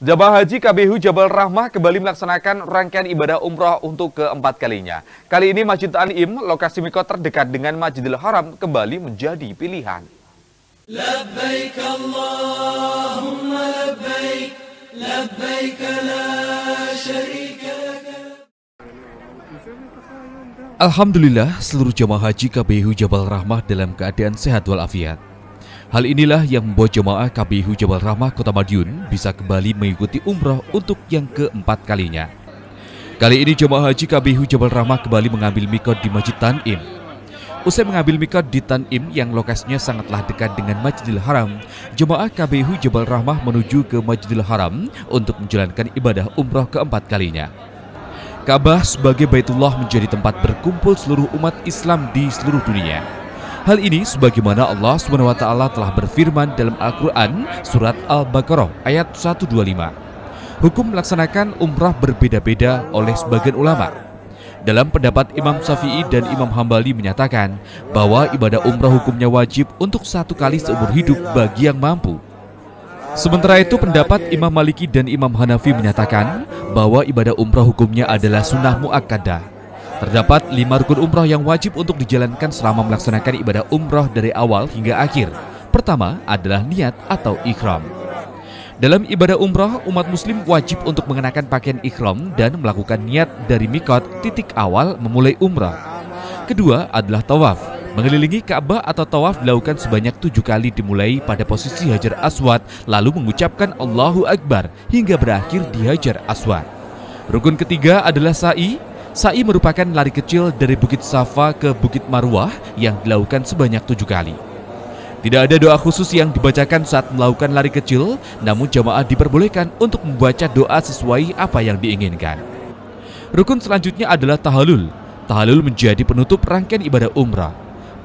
Jemaah Haji KBHU Jabal Rahmah kembali melaksanakan rangkaian ibadah umroh untuk keempat kalinya. Kali ini Masjid Al-Im, lokasi mikot terdekat dengan Masjidil Haram, kembali menjadi pilihan. Alhamdulillah, seluruh jemaah haji KBHU Jabal Rahmah dalam keadaan sehat walafiat. Hal inilah yang membuat jemaah KBHU Jabal Rahmah Kota Madiun bisa kembali mengikuti umroh untuk yang keempat kalinya. Kali ini jemaah haji KBHU Jabal Rahmah kembali mengambil mikot di Masjid Tan'im. Usai mengambil mikot di Tan'im yang lokasinya sangatlah dekat dengan Masjidil Haram, jemaah KBHU Jabal Rahmah menuju ke Masjidil Haram untuk menjalankan ibadah umroh keempat kalinya. Ka'bah sebagai Baitullah menjadi tempat berkumpul seluruh umat Islam di seluruh dunia. Hal ini sebagaimana Allah SWT telah berfirman dalam Al-Quran Surat Al-Baqarah ayat 125. Hukum melaksanakan umrah berbeda-beda oleh sebagian ulama. Dalam pendapat Imam Syafi'i dan Imam Hambali menyatakan bahwa ibadah umrah hukumnya wajib untuk satu kali seumur hidup bagi yang mampu. Sementara itu pendapat Imam Maliki dan Imam Hanafi menyatakan bahwa ibadah umrah hukumnya adalah sunnah muakkadah Terdapat lima rukun umroh yang wajib untuk dijalankan selama melaksanakan ibadah umroh dari awal hingga akhir. Pertama adalah niat atau ikhram. Dalam ibadah umroh, umat muslim wajib untuk mengenakan pakaian ikhram dan melakukan niat dari mikot titik awal memulai umroh. Kedua adalah tawaf. Mengelilingi Ka'bah atau tawaf dilakukan sebanyak tujuh kali dimulai pada posisi Hajar Aswad lalu mengucapkan Allahu Akbar hingga berakhir di Hajar Aswad. Rukun ketiga adalah sa'i Sa'i merupakan lari kecil dari Bukit Safa ke Bukit Marwah yang dilakukan sebanyak tujuh kali. Tidak ada doa khusus yang dibacakan saat melakukan lari kecil, namun jamaah diperbolehkan untuk membaca doa sesuai apa yang diinginkan. Rukun selanjutnya adalah tahalul. Tahalul menjadi penutup rangkaian ibadah umrah.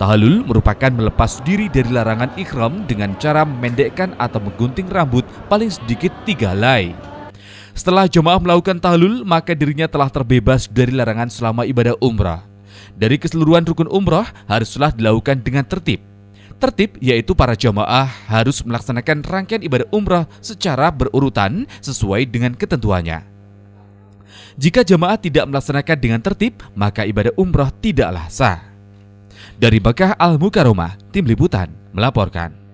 Tahalul merupakan melepas diri dari larangan ikhram dengan cara memendekkan atau menggunting rambut paling sedikit tiga lay. Setelah jemaah melakukan tahlul, maka dirinya telah terbebas dari larangan selama ibadah umrah. Dari keseluruhan rukun umrah haruslah dilakukan dengan tertib. Tertib yaitu para jemaah harus melaksanakan rangkaian ibadah umrah secara berurutan sesuai dengan ketentuannya. Jika jemaah tidak melaksanakan dengan tertib, maka ibadah umrah tidaklah sah. Dari Bekah Al-Mukaromah, Tim Liputan, melaporkan.